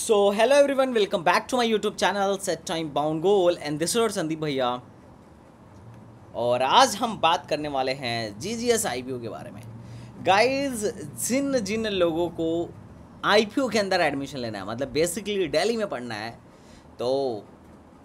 so hello one welcome back to my YouTube channel set time bound goal and this और संदीप भैया और आज हम बात करने वाले हैं G G S I P O के बारे में गाइज जिन जिन लोगों को आई पी ओ के अंदर एडमिशन लेना है मतलब बेसिकली डेली में पढ़ना है तो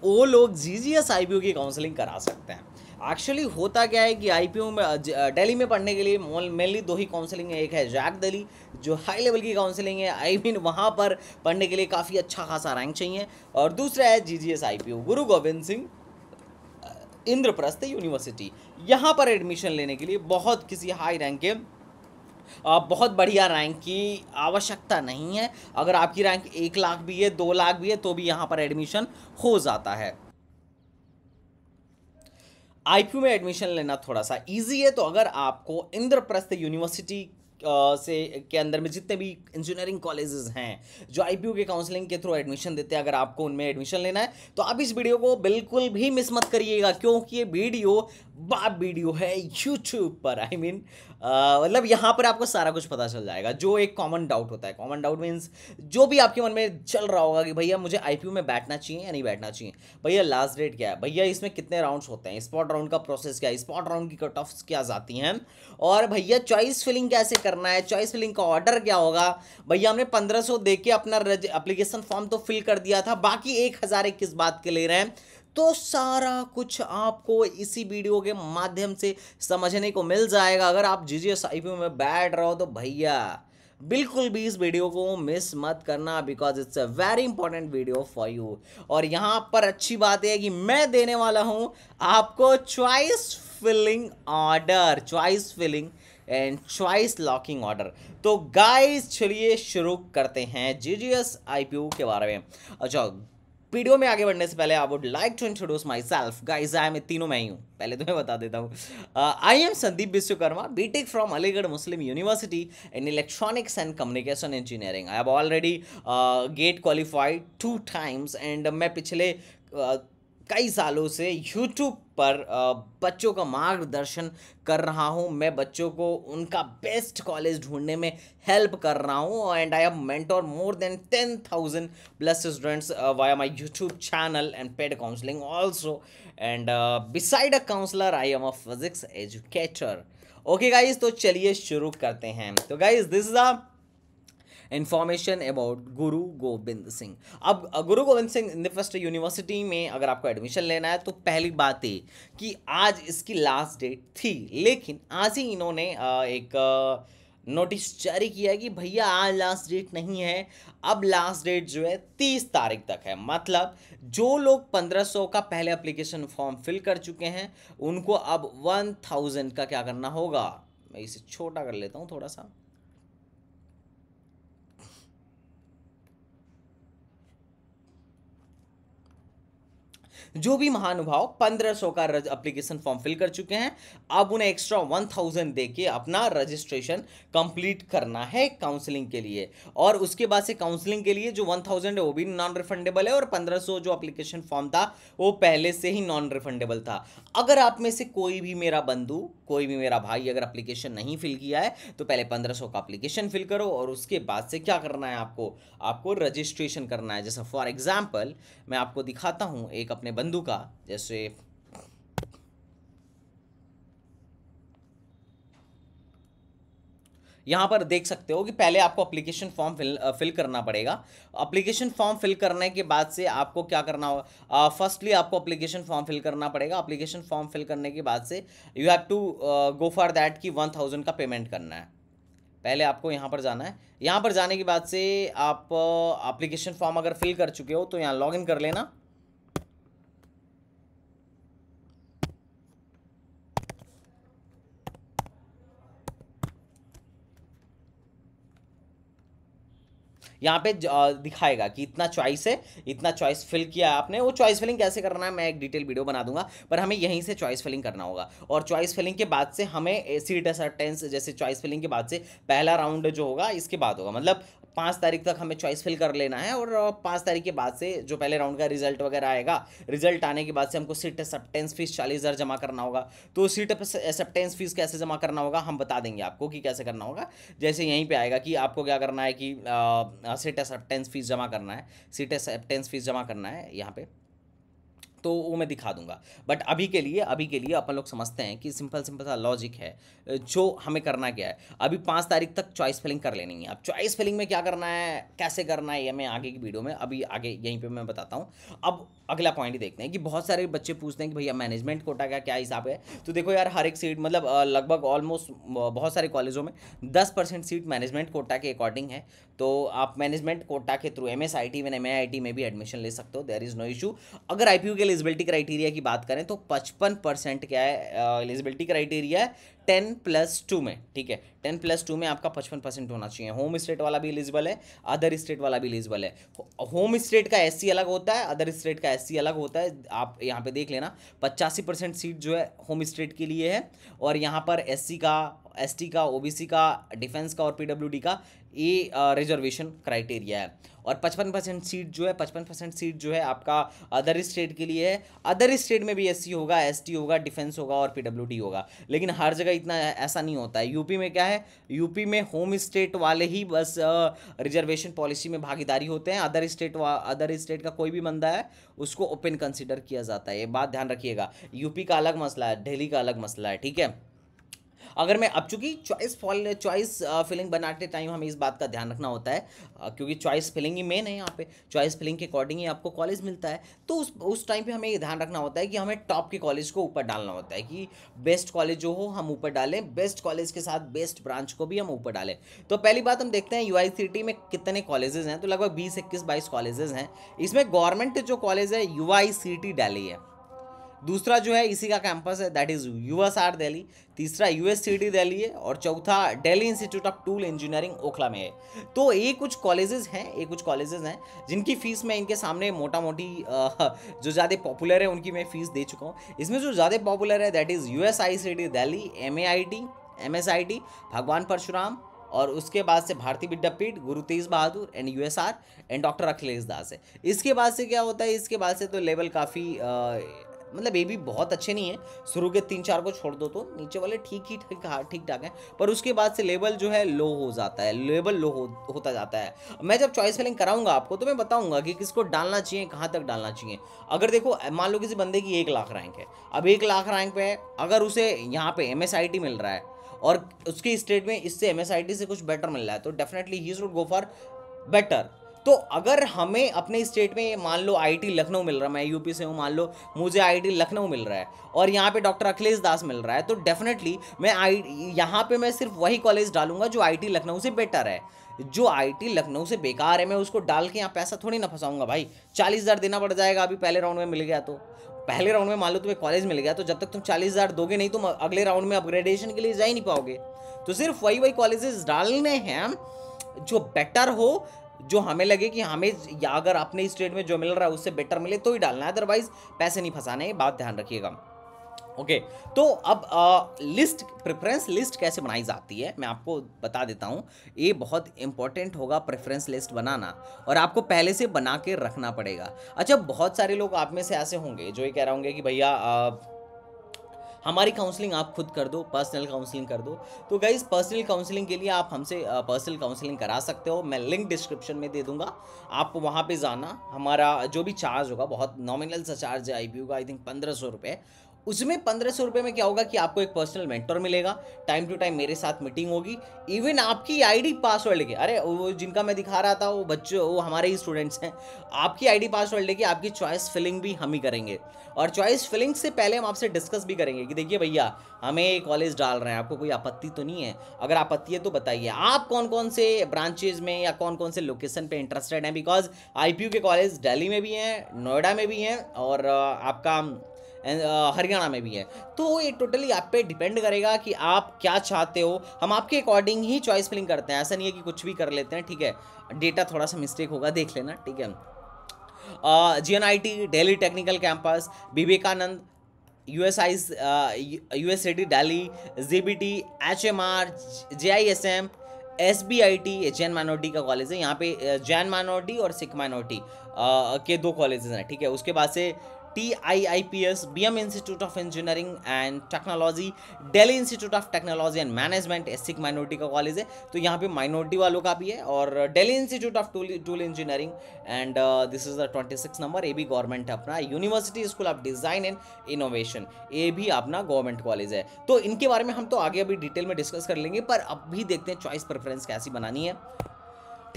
वो लोग जी G S I P O की काउंसलिंग करा सकते हैं एक्चुअली होता क्या है कि आई में डेली में पढ़ने के लिए मेनली दो ही काउंसलिंग है एक है जैक दली जो हाई लेवल की काउंसलिंग है आई मीन वहाँ पर पढ़ने के लिए काफ़ी अच्छा खासा रैंक चाहिए और दूसरा है जी G S I P O गुरु गोविंद सिंह इंद्रप्रस्थ यूनिवर्सिटी यहाँ पर एडमिशन लेने के लिए बहुत किसी हाई रैंक के बहुत बढ़िया रैंक की आवश्यकता नहीं है अगर आपकी रैंक एक लाख भी है दो लाख भी है तो भी यहाँ पर एडमिशन हो जाता है आईपीयू में एडमिशन लेना थोड़ा सा इजी है तो अगर आपको इंद्रप्रस्थ यूनिवर्सिटी से के अंदर में जितने भी इंजीनियरिंग कॉलेजेस हैं जो आईपीयू के काउंसलिंग के थ्रू एडमिशन देते हैं अगर आपको उनमें एडमिशन लेना है तो आप इस वीडियो को बिल्कुल भी मिस मत करिएगा क्योंकि ये वीडियो बाप वीडियो है यूट्यूब पर आई I मीन mean, मतलब यहाँ पर आपको सारा कुछ पता चल जाएगा जो एक कॉमन डाउट होता है कॉमन डाउट मीन्स जो भी आपके मन में चल रहा होगा कि भैया मुझे आई में बैठना चाहिए या नहीं बैठना चाहिए भैया लास्ट डेट क्या है भैया इसमें कितने राउंड्स होते हैं स्पॉट राउंड का प्रोसेस क्या है स्पॉट राउंड की कट ऑफ्स क्या जाती हैं और भैया चॉइस फिलिंग कैसे करना है चॉइस फिलिंग का ऑर्डर क्या होगा भैया हमने पंद्रह सौ दे के अपना अप्लीकेशन फॉर्म तो फिल कर दिया था बाकी एक हज़ार एक किस बात के ले रहे हैं तो सारा कुछ आपको इसी वीडियो के माध्यम से समझने को मिल जाएगा अगर आप जी जी एस आई पी में बैठ रहे हो तो भैया बिल्कुल भी इस वीडियो को मिस मत करना because it's a very important video for you और यहाँ पर अच्छी बात यह है कि मैं देने वाला हूँ आपको choice filling order choice filling and choice locking order तो गाइस चलिए शुरू करते हैं G G S I P U के बारे में अच्छा वीडियो में आगे बढ़ने से पहले I would like to introduce myself guys I am तीनों मैं ही हूँ पहले तो मैं बता देता हूँ I am Sandeep Vishwakarma B tech from Aligarh Muslim university in electronics and communication engineering I have already GATE qualified two times and मैं पिछले uh, कई सालों से यूट्यूब पर बच्चों का मार्गदर्शन कर रहा हूँ मैं बच्चों को उनका बेस्ट कॉलेज ढूंढने में हेल्प कर रहा हूँ and I have mentor more than ten thousand plus students via my YouTube channel and paid counselling also and beside a counsellor I am a physics educator okay guys तो चलिए शुरू करते हैं तो guys this is a information about Guru Gobind Singh अब गुरु Gobind Singh Indraprastha university में अगर आपको एडमिशन लेना है तो पहली बात ये कि आज इसकी लास्ट डेट थी लेकिन आज ही इन्होंने एक नोटिस जारी किया है कि भैया आज लास्ट डेट नहीं है अब लास्ट डेट जो है तीस तारीख तक है मतलब जो लोग पंद्रह सौ का पहले अप्लीकेशन फॉर्म फिल कर चुके हैं उनको अब वन थाउजेंड का क्या करना होगा मैं इसे छोटा कर लेता हूँ थोड़ा सा जो भी महानुभाव 1500 का अप्लीकेशन फॉर्म फिल कर चुके हैं अब उन्हें एक्स्ट्रा 1000 दे के अपना रजिस्ट्रेशन कंप्लीट करना है काउंसलिंग के लिए और उसके बाद से काउंसलिंग के लिए जो 1000 है वो भी नॉन रिफंडेबल है और 1500 जो अप्लीकेशन फॉर्म था वो पहले से ही नॉन रिफंडेबल था अगर आप में से कोई भी मेरा बंधु कोई भी मेरा भाई अगर अप्लीकेशन नहीं फिल किया है तो पहले पंद्रह सौ का अप्लीकेशन फिल करो और उसके बाद से क्या करना है आपको आपको रजिस्ट्रेशन करना है जैसे फॉर एग्ज़ाम्पल मैं आपको दिखाता हूँ एक अपने बंधु का जैसे यहाँ पर देख सकते हो कि पहले आपको अप्लीकेशन फॉर्म फिल फिल करना पड़ेगा अप्लीकेशन फॉर्म फिल करने के बाद से आपको क्या करना होगा फर्स्टली uh, आपको अप्लीकेशन फॉर्म फिल करना पड़ेगा अप्लीकेशन फॉर्म फिल करने के बाद से you have to go for that कि वन थाउजेंड का पेमेंट करना है पहले आपको यहाँ पर जाना है यहाँ पर जाने के बाद से आप अप्लीकेशन uh, फॉर्म अगर फिल कर चुके हो तो यहाँ इन कर लेना यहाँ पे दिखाएगा कि इतना चॉइस है इतना चॉइस फिल किया आपने वो चॉइस फिलिंग कैसे करना है मैं एक डिटेल वीडियो बना दूंगा पर हमें यहीं से चॉइस फिलिंग करना होगा और चॉइस फिलिंग के बाद से हमें सीट असर जैसे चॉइस फिलिंग के बाद से पहला राउंड जो होगा इसके बाद होगा मतलब पाँच तारीख तक हमें चॉइस फिल कर लेना है और पाँच तारीख के बाद से जो पहले राउंड का रिजल्ट वगैरह आएगा रिजल्ट आने के बाद से हमको सीट एक्सेप्टेंस फीस चालीस हज़ार जमा करना होगा तो सीट एक्सेप्टेंस फीस कैसे जमा करना होगा हम बता देंगे आपको कि कैसे करना होगा जैसे यहीं पर आएगा कि आपको क्या करना है कि सीट एक्सेप्टेंस फीस जमा करना है सीट एक्सेप्टेंस फीस जमा करना है यहाँ पर तो वो मैं दिखा दूंगा बट अभी के लिए अभी के लिए अपन लोग समझते हैं कि सिंपल सिंपल सा लॉजिक है जो हमें करना क्या है अभी पाँच तारीख तक चॉइस फिलिंग कर लेनी है अब चॉइस फिलिंग में क्या करना है कैसे करना है ये मैं आगे की वीडियो में अभी आगे यहीं पर मैं बताता हूँ अब अगला पॉइंट देखते हैं कि बहुत सारे बच्चे पूछते हैं कि भैया मैनेजमेंट कोटा का क्या हिसाब है तो देखो यार हर एक सीट मतलब लगभग ऑलमोस्ट बहुत सारे कॉलेजों में दस परसेंट सीट मैनेजमेंट कोटा के अकॉर्डिंग है तो आप मैनेजमेंट कोटा के through M S I T में एम आई टी में भी एडमिशन ले सकते हो देर इज़ नो इशू अगर आई पी यू के एलिजिबिलिटी क्राइटेरिया की बात करें तो पचपन परसेंट क्या है एलिजिबिलिटी क्राइटेरिया है टेन प्लस टू में ठीक है टेन प्लस टू में आपका पचपन परसेंट होना चाहिए होम स्टेट वाला भी एलिजिबल है अदर स्टेट वाला भी एलिजिबल है होम स्टेट का एससी अलग होता है अदर स्टेट का एससी अलग होता है आप यहाँ पे देख लेना पचासी सीट जो है होम स्टेट के लिए है और यहाँ पर एस का एस का ओ का डिफेंस का और पी का ये रिजर्वेशन क्राइटेरिया है और 55 परसेंट सीट जो है 55 परसेंट सीट जो है आपका अदर स्टेट के लिए है अदर स्टेट में भी एससी होगा एसटी होगा डिफेंस होगा और पीडब्ल्यूडी होगा लेकिन हर जगह इतना ऐसा नहीं होता है यूपी में क्या है यूपी में होम स्टेट वाले ही बस रिजर्वेशन uh, पॉलिसी में भागीदारी होते हैं अदर स्टेट अदर स्टेट का कोई भी बंदा है उसको ओपन कंसिडर किया जाता है ये बात ध्यान रखिएगा यूपी का अलग मसला है दिल्ली का अलग मसला है ठीक है अगर मैं अब चूंकि चॉइस फॉल चॉइस फिलिंग बनाते टाइम हमें इस बात का ध्यान रखना होता है क्योंकि चॉइस फिलिंग ही मेन है यहाँ पे चॉइस फिलिंग के अकॉर्डिंग ही आपको कॉलेज मिलता है तो उस उस टाइम पर हमें ये ध्यान रखना होता है कि हमें टॉप के कॉलेज को ऊपर डालना होता है कि बेस्ट कॉलेज जो हो हम ऊपर डालें बेस्ट कॉलेज के साथ बेस्ट ब्रांच को भी हम ऊपर डालें तो पहली बात हम देखते हैं यू में कितने कॉलेजेस हैं तो लगभग बीस इक्कीस बाईस कॉलेजेस हैं इसमें गवर्नमेंट जो कॉलेज है यू डाली है दूसरा जो है इसी का कैंपस है that is U S R Delhi तीसरा U S C T Delhi है और चौथा Delhi institute of tool engineering Okhla में है तो ये कुछ कॉलेजेस हैं ये कुछ कॉलेजेस हैं जिनकी फ़ीस मैं इनके सामने मोटा मोटी जो ज़्यादा पॉपुलर है उनकी मैं फ़ीस दे चुका हूँ इसमें जो ज़्यादा पॉपुलर है that is U S I C T Delhi M A I T M S I T Bhagwan Parshuram और उसके बाद से Bharati Vidyapeeth Guru Tegh Bahadur and U S R and doctor Akhilesh Das है इसके बाद से क्या होता है इसके बाद से तो लेवल काफ़ी मतलब ये भी बहुत अच्छे नहीं है शुरू के तीन चार को छोड़ दो तो नीचे वाले ठीक ही ठीक हाँ, ठीक ठाक हैं पर उसके बाद से लेवल जो है लो हो जाता है लेवल लो हो, होता जाता है मैं जब चॉइस फिलिंग कराऊंगा आपको तो मैं बताऊंगा कि किसको डालना चाहिए कहाँ तक डालना चाहिए अगर देखो मान लो किसी बंदे की एक लाख रैंक है अब एक लाख रैंक पे अगर उसे यहाँ पर एम मिल रहा है और उसकी स्टेट में इससे एम से कुछ बेटर मिल रहा है तो definitely he should go for better तो अगर हमें अपने स्टेट में मान लो आईटी लखनऊ मिल रहा है मैं यूपी से हूँ मान लो मुझे आईटी लखनऊ मिल रहा है और यहाँ पे डॉक्टर अखिलेश दास मिल रहा है तो डेफिनेटली मैं आई यहाँ पर मैं सिर्फ वही कॉलेज डालूंगा जो आई लखनऊ से बेटर है जो आईटी लखनऊ से बेकार है मैं उसको डाल के यहाँ पैसा थोड़ी ना फंसाऊंगा भाई चालीस हज़ार देना पड़ जाएगा अभी पहले राउंड में मिल गया तो पहले राउंड में मान लो तुम्हें कॉलेज मिल गया तो जब तक तुम चालीस हज़ार दोगे नहीं तुम अगले राउंड में अपग्रेडेशन के लिए जा ही नहीं पाओगे तो सिर्फ वही वही कॉलेजेस डालने हैं जो बेटर हो जो हमें लगे कि हमें या अगर अपने स्टेट में जो मिल रहा है उससे बेटर मिले तो ही डालना है अदरवाइज पैसे नहीं फंसाने ये बात ध्यान रखिएगा ओके okay, तो अब आ, लिस्ट प्रेफरेंस लिस्ट कैसे बनाई जाती है मैं आपको बता देता हूँ ये बहुत इंपॉर्टेंट होगा प्रेफरेंस लिस्ट बनाना और आपको पहले से बना के रखना पड़ेगा अच्छा बहुत सारे लोग आप में से ऐसे होंगे जो ये कह रहे होंगे कि भैया हमारी काउंसलिंग आप खुद कर दो पर्सनल काउंसलिंग कर दो तो गाइज पर्सनल काउंसलिंग के लिए आप हमसे पर्सनल काउंसलिंग करा सकते हो मैं लिंक डिस्क्रिप्शन में दे दूंगा आप वहाँ पर जाना हमारा जो भी चार्ज होगा बहुत नॉमिनल सा चार्ज है आई का आई थिंक पंद्रह सौ रुपये उसमें पंद्रह सौ रुपये में क्या होगा कि आपको एक पर्सनल मेंटर मिलेगा टाइम टू टाइम मेरे साथ मीटिंग होगी इवन आपकी आईडी पासवर्ड लेके अरे वो जिनका मैं दिखा रहा था वो बच्चे वो हमारे ही स्टूडेंट्स हैं आपकी आईडी पासवर्ड लेके आपकी चॉइस फिलिंग भी हम ही करेंगे और चॉइस फिलिंग से पहले हम आपसे डिस्कस भी करेंगे कि देखिए भैया हमें कॉलेज डाल रहे हैं आपको कोई आपत्ति तो नहीं है अगर आपत्ति है तो बताइए आप कौन कौन से ब्रांचेज में या कौन कौन से लोकेशन पर इंटरेस्टेड हैं बिकॉज आई के कॉलेज डेली में भी हैं नोएडा में भी हैं और आपका Uh, हरियाणा में भी है तो ये टोटली आप पे डिपेंड करेगा कि आप क्या चाहते हो हम आपके अकॉर्डिंग ही चॉइस फिलिंग करते हैं ऐसा नहीं है कि कुछ भी कर लेते हैं ठीक है डेटा थोड़ा सा मिस्टेक होगा देख लेना ठीक है G N I T Delhi technical campus Vivekananda U S I U S A D Delhi J B T H M R J I S M S B I T Jain minority का कॉलेज है यहाँ पे जैन uh, माइनॉरिटी और Sikh minority uh, के दो colleges हैं ठीक है उसके बाद से TIIPS, BM Institute of engineering and technology Delhi institute of technology and management S Sikh minority का कॉलेज है तो यहाँ पे माइनॉरिटी वालों का भी है और Delhi institute of tool engineering and this is the twenty six number A भी गवर्नमेंट है अपना university school of design and innovation ये भी अपना गवर्नमेंट कॉलेज है तो इनके बारे में हम तो आगे अभी डिटेल में डिस्कस कर लेंगे पर अब भी देखते हैं चॉइस प्रेफरेंस कैसी बनानी है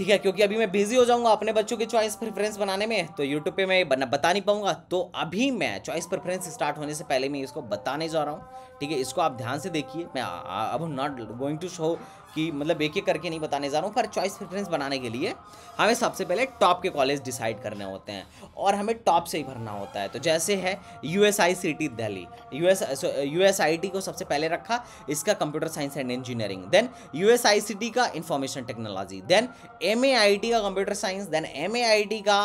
ठीक है क्योंकि अभी मैं बिजी हो जाऊंगा अपने बच्चों की चॉइस प्रेफरेंस बनाने में तो यूट्यूब पे मैं बना बता नहीं पाऊंगा तो अभी मैं चॉइस प्रेफरेंस स्टार्ट होने से पहले मैं इसको बताने जा रहा हूँ ठीक है इसको आप ध्यान से देखिए मैं अब नॉट गोइंग टू शो कि मतलब एक एक करके नहीं बताने जा रहा हूँ पर चॉइस प्रेफरेंस बनाने के लिए हमें सबसे पहले टॉप के कॉलेज डिसाइड करने होते हैं और हमें टॉप से ही भरना होता है तो जैसे है U S I C T Delhi U S I T को सबसे पहले रखा इसका computer science and engineering then U S I C T का information technology then M A I T का computer science then M A I T का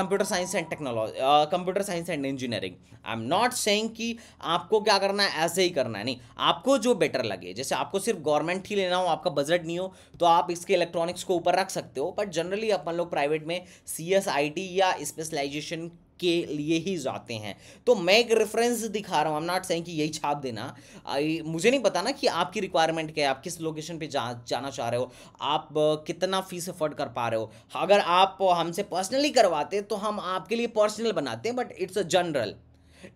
computer science and technology computer science and engineering I am not saying कि आपको क्या करना है ऐसे ही करना है नहीं आपको जो बेटर लगे जैसे आपको सिर्फ गवर्नमेंट ही लेना हो आपका बजट नहीं हो तो आप इसके इलेक्ट्रॉनिक्स को ऊपर रख सकते हो बट जनरली अपन लोग प्राइवेट में सी या स्पेशलाइजेशन के लिए ही जाते हैं तो मैं एक रेफरेंस दिखा रहा हूँ नॉट सेइंग कि यही छाप देना आई मुझे नहीं पता ना कि आपकी रिक्वायरमेंट क्या है आप किस लोकेशन पे जा जाना चाह रहे हो आप कितना फीस अफोर्ड कर पा रहे हो अगर आप हमसे पर्सनली करवाते तो हम आपके लिए पर्सनल बनाते हैं बट इट्स अ जनरल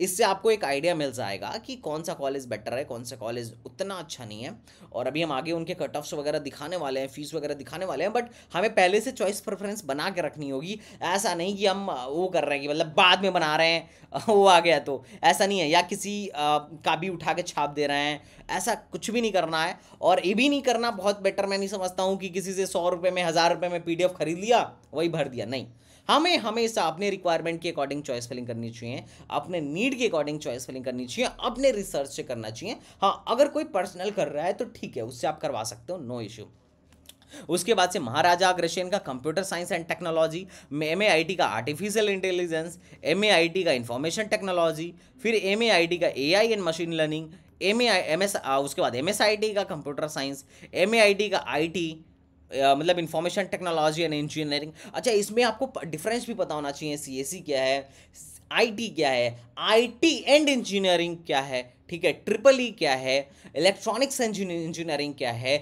इससे आपको एक आइडिया मिल जाएगा कि कौन सा कॉलेज बेटर है कौन सा कॉलेज उतना अच्छा नहीं है और अभी हम आगे उनके कट ऑफ्स वगैरह दिखाने वाले हैं फीस वगैरह दिखाने वाले हैं बट हमें पहले से चॉइस प्रेफरेंस बना के रखनी होगी ऐसा नहीं कि हम वो कर रहे हैं कि मतलब बाद में बना रहे हैं वो आ गया तो ऐसा नहीं है या किसी का भी उठा के छाप दे रहे हैं ऐसा कुछ भी नहीं करना है और ये भी नहीं करना बहुत बेटर मैं नहीं समझता हूँ कि किसी से सौ रुपये में हज़ार रुपये में पी खरीद लिया वही भर दिया नहीं हमें हमेशा अपने रिक्वायरमेंट के अकॉर्डिंग चॉइस फिलिंग करनी चाहिए अपने नीड के अकॉर्डिंग चॉइस फिलिंग करनी चाहिए अपने रिसर्च से करना चाहिए हाँ अगर कोई पर्सनल कर रहा है तो ठीक है उससे आप करवा सकते हो नो इश्यू उसके बाद से महाराजा अग्रसेन का computer science and technology M A का आर्टिफिशियल इंटेलिजेंस एम ए का इंफॉर्मेशन टेक्नोलॉजी फिर एम ए का A I and machine learning M M S उसके बाद एम एस का कंप्यूटर साइंस एम ए का आई टी मतलब इंफॉर्मेशन टेक्नोलॉजी एंड इंजीनियरिंग अच्छा इसमें आपको डिफरेंस भी पता होना चाहिए सी क्या है आई क्या है आई एंड इंजीनियरिंग क्या है ठीक है ट्रिपल ई क्या है इलेक्ट्रॉनिक्स इंजीनियरिंग क्या है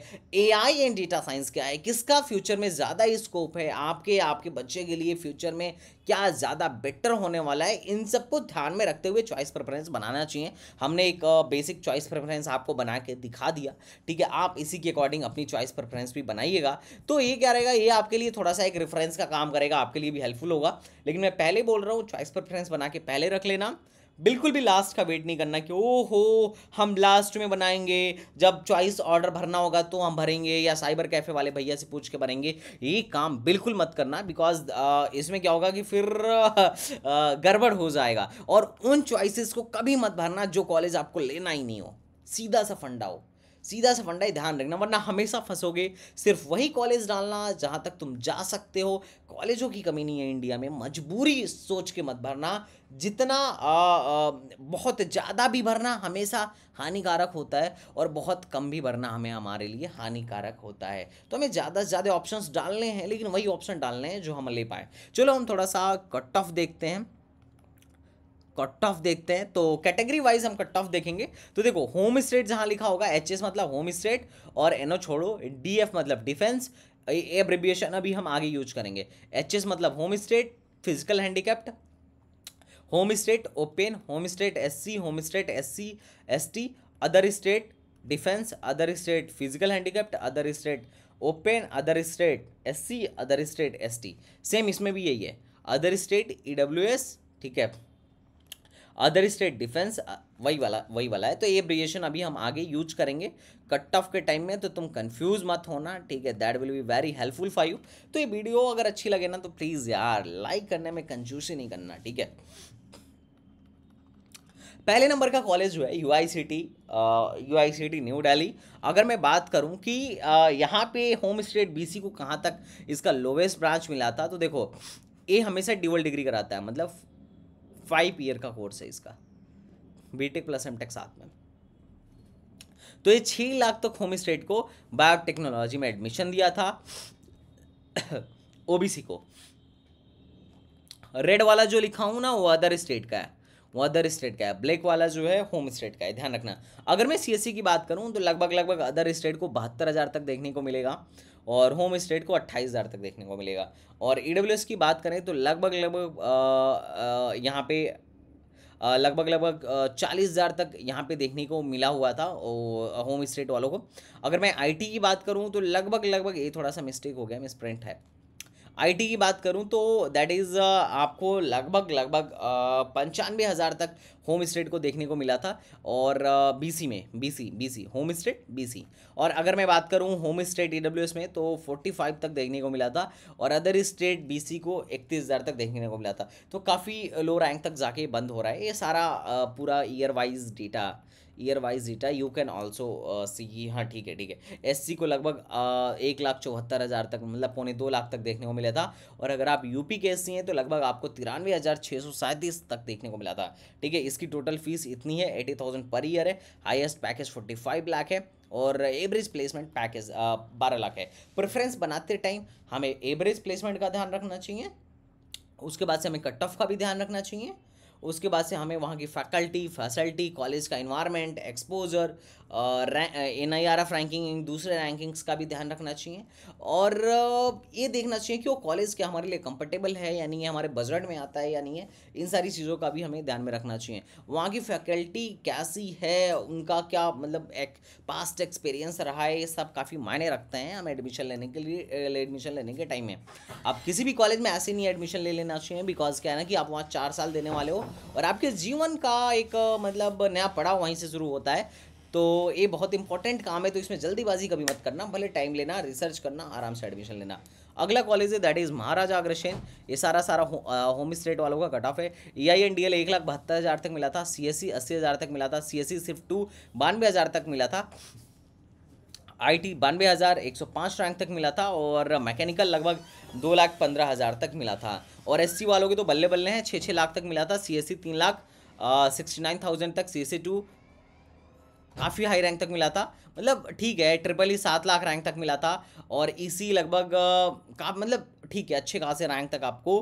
एआई एंड डेटा साइंस क्या है किसका फ्यूचर में ज़्यादा ही स्कोप है आपके आपके बच्चे के लिए फ्यूचर में क्या ज़्यादा बेटर होने वाला है इन सबको ध्यान में रखते हुए चॉइस प्रेफरेंस बनाना चाहिए हमने एक बेसिक चॉइस प्रेफरेंस आपको बना के दिखा दिया ठीक है आप इसी के अकॉर्डिंग अपनी चॉइस प्रेफरेंस भी बनाइएगा तो ये क्या रहेगा ये आपके लिए थोड़ा सा एक रेफरेंस का काम करेगा आपके लिए भी हेल्पफुल होगा लेकिन मैं पहले बोल रहा हूँ चॉइस प्रेफरेंस बना के पहले रख लेना बिल्कुल भी लास्ट का वेट नहीं करना कि ओ हो हम लास्ट में बनाएंगे जब चॉइस ऑर्डर भरना होगा तो हम भरेंगे या साइबर कैफ़े वाले भैया से पूछ के भरेंगे ये काम बिल्कुल मत करना बिकॉज इसमें क्या होगा कि फिर गड़बड़ हो जाएगा और उन चॉइसेस को कभी मत भरना जो कॉलेज आपको लेना ही नहीं हो सीधा सा फंडा हो सीधा सा फंडा ही ध्यान रखना वरना हमेशा फंसोगे सिर्फ वही कॉलेज डालना जहाँ तक तुम जा सकते हो कॉलेजों की कमी नहीं है इंडिया में मजबूरी सोच के मत भरना जितना आ, आ, बहुत ज़्यादा भी भरना हमेशा हानिकारक होता है और बहुत कम भी भरना हमें हमारे लिए हानिकारक होता है तो हमें ज़्यादा से ज़्यादा ऑप्शन डालने हैं लेकिन वही ऑप्शन डालने हैं जो हम ले पाए चलो हम थोड़ा सा कट ऑफ देखते हैं कट ऑफ देखते हैं तो कैटेगरी वाइज हम कट ऑफ देखेंगे तो देखो होम स्टेट जहां लिखा होगा एच एस मतलब होम स्टेट और एनओ छोड़ो डी एफ मतलब डिफेंस एब्रिबिएशन अभी हम आगे यूज करेंगे एच एस मतलब home state physical handicapped home state open home state S C home state S C S T other state defence other state physical handicapped other state open other state S C other state S T same इसमें भी यही है other state S ठीक है other state defence वही वाला वही वाला है तो ये ब्रिएशन अभी हम आगे यूज करेंगे कट ऑफ के टाइम में तो तुम कंफ्यूज मत होना ठीक है that will be very helpful for you तो ये वीडियो अगर अच्छी लगे ना तो प्लीज़ यार लाइक करने में ही नहीं करना ठीक है पहले नंबर का कॉलेज जो है U I C T U I C T New Delhi अगर मैं बात करूं कि uh, यहाँ पे होम स्टेट बी सी को कहाँ तक इसका लोवेस्ट ब्रांच मिला था तो देखो ये हमेशा डिवल डिग्री कराता है मतलब फाइव ईयर का कोर्स है इसका बीटेक प्लस एम टेक साथ में तो ये छः लाख तक तो होम स्टेट को बायोटेक्नोलॉजी में एडमिशन दिया था ओबीसी को रेड वाला जो लिखा हूं ना वो अदर स्टेट का है वो अदर स्टेट का है ब्लैक वाला जो है होम स्टेट का है ध्यान रखना अगर मैं सीएससी e की बात करूं तो लगभग लगभग अदर स्टेट को बहत्तर हज़ार तक देखने को मिलेगा और होम स्टेट को अट्ठाईस हज़ार तक देखने को मिलेगा और ई e की बात करें तो लगभग लगभग यहाँ पे लगभग लगभग चालीस हज़ार तक यहाँ पे देखने को मिला हुआ था होम स्टेट वालों को अगर मैं आईटी की बात करूँ तो लगभग लगभग ये थोड़ा सा मिस्टेक हो गया मिस प्रिंट है आईटी की बात करूँ तो दैट इज़ uh, आपको लगभग लगभग uh, पंचानवे हज़ार तक होम स्टेट को देखने को मिला था और बीसी uh, में BC BC home state BC और अगर मैं बात करूँ होम स्टेट ई में तो फोर्टी फाइव तक देखने को मिला था और अदर स्टेट बीसी को इकतीस हज़ार तक देखने को मिला था तो काफ़ी लो रैंक तक जाके बंद हो रहा है ये सारा पूरा year wise data year wise data you can also see हाँ ठीक है ठीक है एस को लगभग uh, एक लाख चौहत्तर हज़ार तक मतलब पौने दो लाख तक देखने को मिला था और अगर आप यूपी के एस हैं तो लगभग आपको तिरानवे हज़ार छः सौ सैंतीस तक देखने को मिला था ठीक है इसकी टोटल फीस इतनी है एटी थाउजेंड पर ईयर है highest package forty five lakh है और एवरेज प्लेसमेंट पैकेज बारह लाख है प्रेफरेंस बनाते टाइम हमें एवरेज प्लेसमेंट का ध्यान रखना चाहिए उसके बाद से हमें कट ऑफ का भी ध्यान रखना चाहिए उसके बाद से हमें वहाँ की फैकल्टी फैसल्टी कॉलेज का environment exposure N I R F ranking दूसरे रैंकिंग्स का भी ध्यान रखना चाहिए और ये देखना चाहिए कि वो कॉलेज क्या हमारे लिए कंफर्टेबल है या नहीं है हमारे बजट में आता है या नहीं है इन सारी चीज़ों का भी हमें ध्यान में रखना चाहिए वहाँ की फैकल्टी कैसी है उनका क्या मतलब एक पास्ट एक्सपीरियंस रहा है ये सब काफ़ी मायने रखते हैं हम एडमिशन लेने के लिए एडमिशन लेने के टाइम में आप किसी भी कॉलेज में ऐसे नहीं एडमिशन ले लेना चाहिए बिकॉज क्या है ना कि आप वहाँ चार साल देने वाले हो और आपके जीवन का एक मतलब नया पड़ाव वहीं से शुरू होता है तो ये बहुत इंपॉर्टेंट काम है तो इसमें जल्दीबाजी कभी मत करना भले टाइम लेना रिसर्च करना आराम से एडमिशन लेना अगला कॉलेज है दैट इज़ महाराजा अग्रसेन ये सारा सारा होम स्टेट वालों का कट ऑफ है E I N D L एक लाख बहत्तर हज़ार तक मिला था सी एस सी अस्सी हज़ार तक मिला था सी एस सी सिर्फ टू बानवे हज़ार तक मिला था टी बानवे हज़ार एक सौ पाँच रैंक तक मिला था और मैकेनिकल लगभग दो लाख पंद्रह हज़ार तक मिला था और एससी वालों के तो बल्ले बल्ले हैं छः छः लाख तक मिला था सी एस सी तीन लाख सिक्सटी नाइन थाउजेंड तक सी एस सी टू काफ़ी हाई रैंक तक मिला था मतलब ठीक है ट्रिपल ई सात लाख रैंक तक मिला था और ई लगभग का मतलब ठीक है अच्छे खासे रैंक तक आपको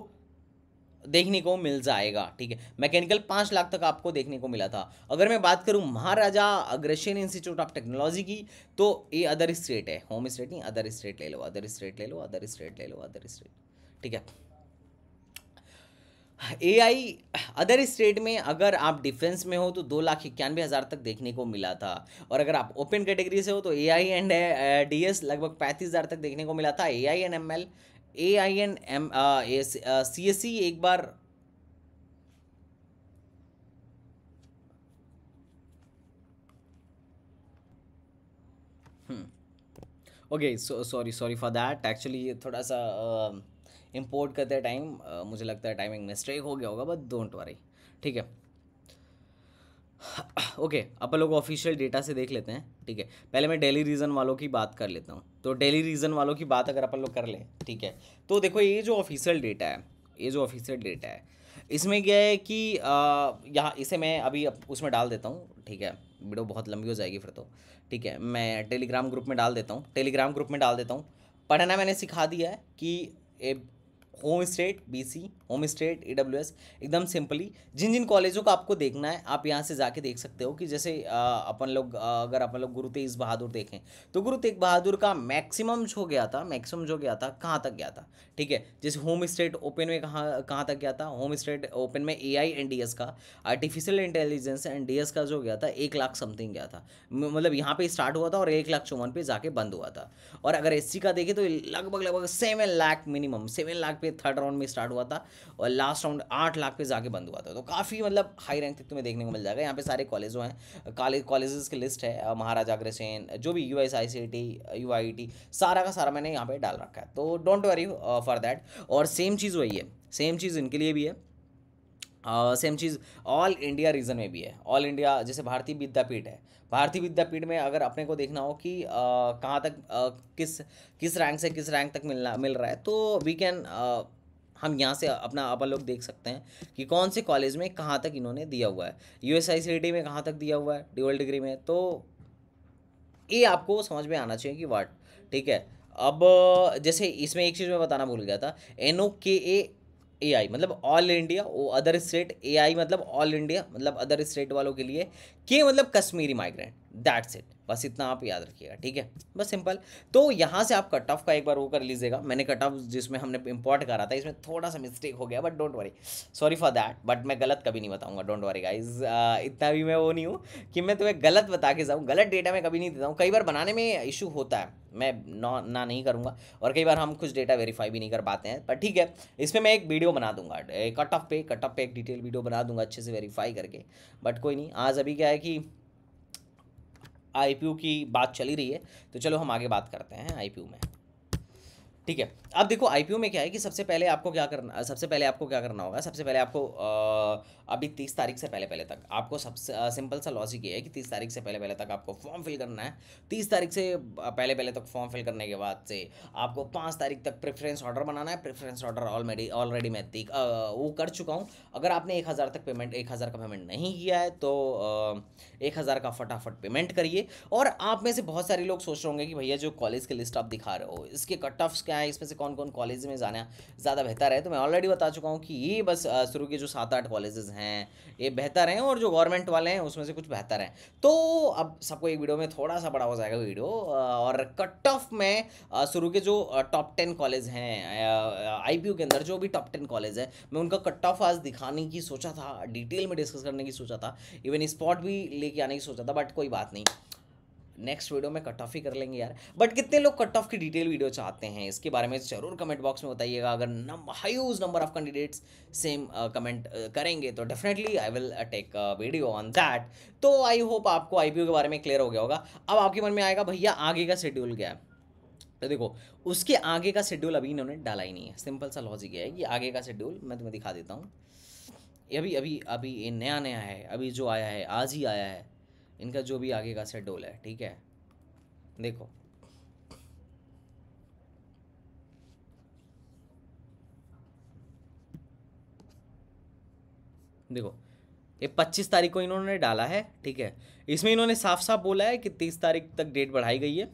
देखने को मिल जाएगा ठीक है मैकेनिकल पाँच लाख तक आपको देखने को मिला था अगर मैं बात करूँ Maharaja Agrasen institute of technology की तो ये अदर स्टेट है होम स्टेट नहीं अदर स्टेट ले लो अदर स्टेट ले लो अदर स्टेट ले लो अदर स्टेट ठीक है ए आई अदर स्टेट में अगर आप डिफेंस में हो तो दो लाख इक्यानवे हज़ार तक देखने को मिला था और अगर आप ओपन कैटेगरी से हो तो A I and D S लगभग पैंतीस हज़ार तक देखने को मिला था A I and M L A I N M C S C एक बार okay sorry sorry for that actually ये थोड़ा सा इम्पोर्ट um, करते टाइम uh, मुझे लगता है टाइमिंग मिस्टेक हो गया होगा बट डोंट वरी ठीक है ओके अपन लोग ऑफिशियल डेटा से देख लेते हैं ठीक है पहले मैं डेली रीजन वालों की बात कर लेता हूँ तो डेली रीजन वालों की बात अगर अपन लोग कर लें ठीक है तो देखो ये जो ऑफिशियल डेटा है ये जो ऑफिशियल डेटा है इसमें क्या है कि यहाँ इसे मैं अभी उसमें डाल देता हूँ ठीक है वीडियो बहुत लंबी हो जाएगी फिर तो ठीक है मैं टेलीग्राम ग्रुप में डाल देता हूँ टेलीग्राम ग्रुप में डाल देता हूँ पढ़ना मैंने सिखा दिया है कि home state BC home state EWS एकदम सिंपली जिन जिन कॉलेजों का आपको देखना है आप यहाँ से जाके देख सकते हो कि जैसे अपन लोग अगर अपन लोग गुरु तेज बहादुर देखें तो गुरु तेग बहादुर का मैक्सिमम जो गया था मैक्सिमम जो गया था कहाँ तक गया था ठीक है जैसे होम स्टेट ओपन में कहाँ कहाँ तक गया था होम स्टेट ओपन में A I and D S का artificial intelligence N D S का जो गया था एक लाख समथिंग गया था मतलब यहाँ पर स्टार्ट हुआ था और एक लाख चौवन पे जाके बंद हुआ था और अगर एस सी का देखें तो लगभग लगभग seven lakh minimum seven lakh पे पे थर्ड राउंड में स्टार्ट हुआ था और लास्ट राउंड आठ लाख पे जाके बंद हुआ था तो काफ़ी मतलब हाई रैंक तक तुम्हें देखने को मिल जाएगा यहाँ पे सारे कॉलेज हैं कॉलेज की लिस्ट है महाराजा अग्रसेन जो भी U S I C T U I T सारा का सारा मैंने यहाँ पे डाल रखा है तो डोंट वरी फॉर दैट और सेम चीज़ वही है सेम चीज़ इनके लिए भी है सेम uh, चीज़ ऑल इंडिया रीजन में भी है ऑल इंडिया जैसे भारतीय विद्यापीठ है भारतीय विद्यापीठ में अगर अपने को देखना हो कि uh, कहाँ तक uh, किस किस रैंक से किस रैंक तक मिलना मिल रहा है तो वी कैन हम यहाँ से अपना अपन लोग देख सकते हैं कि कौन से कॉलेज में कहाँ तक इन्होंने दिया हुआ है U S I C D में कहाँ तक दिया हुआ है ड्यूअल डिग्री में तो ये आपको समझ में आना चाहिए कि वाट ठीक है अब जैसे इसमें एक चीज़ मैं बताना भूल गया था एन ओ के ए एआई मतलब all India O other state A I मतलब ऑल इंडिया मतलब अदर स्टेट वालों के लिए के मतलब कश्मीरी माइग्रेंट दैट्स इट बस इतना आप याद रखिएगा ठीक है बस सिंपल तो यहाँ से आप कट ऑफ का एक बार वो कर लीजिएगा मैंने कट ऑफ जिसमें हमने इम्पोर्ट करा था इसमें थोड़ा सा मिस्टेक हो गया but don't worry sorry for that but मैं गलत कभी नहीं बताऊँगा डोंट वरी गाइज इतना भी मैं वो नहीं हूँ कि मैं तुम्हें गलत बता के जाऊँ गलत डेटा मैं कभी नहीं देता हूँ कई बार बनाने में इशू होता है मैं ना ना नहीं करूँगा और कई बार हम कुछ डेटा वेरीफाई भी नहीं कर पाते हैं पर ठीक है इसमें मैं एक वीडियो बना दूंगा कट ऑफ पे कट ऑफ पे एक डिटेल वीडियो बना दूंगा अच्छे से वेरीफाई करके बट कोई नहीं आज अभी क्या है कि आई की बात चली रही है तो चलो हम आगे बात करते हैं आई में ठीक है अब देखो आई में क्या है कि सबसे पहले आपको क्या करना सबसे पहले आपको क्या करना होगा सबसे पहले आपको अभी तीस तारीख से पहले पहले तक आपको सबसे सिंपल सा लॉजिक ये है कि तीस तारीख से पहले पहले तक आपको फॉर्म फिल करना है तीस तारीख से पहले पहले तक फॉर्म फिल करने के बाद से आपको पाँच तारीख तक प्रेफरेंस ऑर्डर बनाना है प्रेफरेंस ऑर्डर ऑलरेडी ऑलरेडी मैं देख वो कर चुका हूँ अगर आपने एक हज़ार तक पेमेंट एक हज़ार का पेमेंट नहीं किया है तो एक हज़ार का फटाफट पेमेंट करिए और आप में से बहुत सारे लोग सोच रहे होंगे कि भैया जो कॉलेज के लिस्ट आप दिखा रहे हो इसके कट ऑफ्स क्या है इसमें से कौन कौन कॉलेज में जाना ज़्यादा बेहतर है तो मैं ऑलरेडी बता चुका हूँ कि ये बस शुरू के जो सात आठ कॉलेजेस हैं हैं ये बेहतर हैं और जो गवर्नमेंट वाले हैं उसमें से कुछ बेहतर हैं तो अब सबको एक वीडियो में थोड़ा सा बड़ा हो जाएगा वीडियो और कट ऑफ में शुरू के जो टॉप टेन कॉलेज हैं आई के अंदर जो भी टॉप टेन कॉलेज है मैं उनका कट ऑफ आज दिखाने की सोचा था डिटेल में डिस्कस करने की सोचा था इवन स्पॉट भी लेके आने की सोचा था बट कोई बात नहीं नेक्स्ट वीडियो में कट ऑफ ही कर लेंगे यार बट कितने लोग कट ऑफ की डिटेल वीडियो चाहते हैं इसके बारे में जरूर कमेंट बॉक्स में बताइएगा अगर huge number of candidates same comment करेंगे तो definitely I will take video on that तो आई होप आपको आई के बारे में क्लियर हो गया होगा अब आपके मन में आएगा भैया आगे का शेड्यूल क्या है तो देखो उसके आगे का शेड्यूल अभी इन्होंने डाला ही नहीं है सिंपल सा लॉजिक है कि आगे का शेड्यूल मैं तुम्हें दिखा देता हूँ अभी अभी अभी ये नया नया है अभी जो आया है आज ही आया है इनका जो भी आगे का शेड्यूल है ठीक है देखो देखो ये पच्चीस तारीख को इन्होंने डाला है ठीक है इसमें इन्होंने साफ साफ बोला है कि तीस तारीख तक डेट बढ़ाई गई है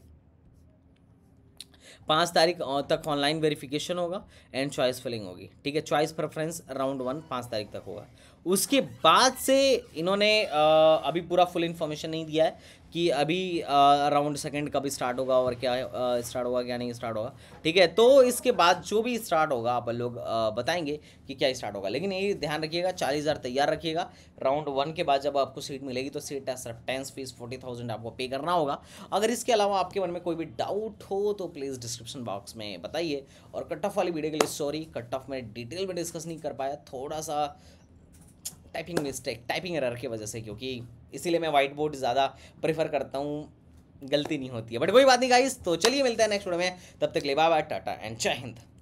पाँच तारीख तक ऑनलाइन वेरिफिकेशन होगा एंड चॉइस फिलिंग होगी ठीक है चॉइस प्रेफरेंस राउंड वन पाँच तारीख तक होगा उसके बाद से इन्होंने अभी पूरा फुल इन्फॉर्मेशन नहीं दिया है कि अभी अराउंड सेकेंड कब स्टार्ट होगा और क्या स्टार्ट होगा क्या नहीं स्टार्ट होगा ठीक है तो इसके बाद जो भी स्टार्ट होगा आप लोग बताएंगे कि क्या स्टार्ट होगा लेकिन ये ध्यान रखिएगा चालीस हज़ार तैयार रखिएगा राउंड वन के बाद जब आपको सीट मिलेगी तो सीट है सिर्फ टेंस फीस फोर्टी थाउजेंड आपको पे करना होगा अगर इसके अलावा आपके मन में कोई भी डाउट हो तो प्लीज़ डिस्क्रिप्शन बॉक्स में बताइए और कट ऑफ वाली वीडियो के लिए सॉरी कट ऑफ में डिटेल में डिस्कस नहीं कर पाया थोड़ा सा टाइपिंग मिस्टेक टाइपिंग एरर की वजह से क्योंकि इसीलिए मैं वाइट बोर्ड ज़्यादा प्रेफर करता हूँ गलती नहीं होती है बट कोई बात नहीं गाइस तो चलिए मिलते हैं नेक्स्ट वीडियो में तब तक ले बाय टाटा एंड जय हिंद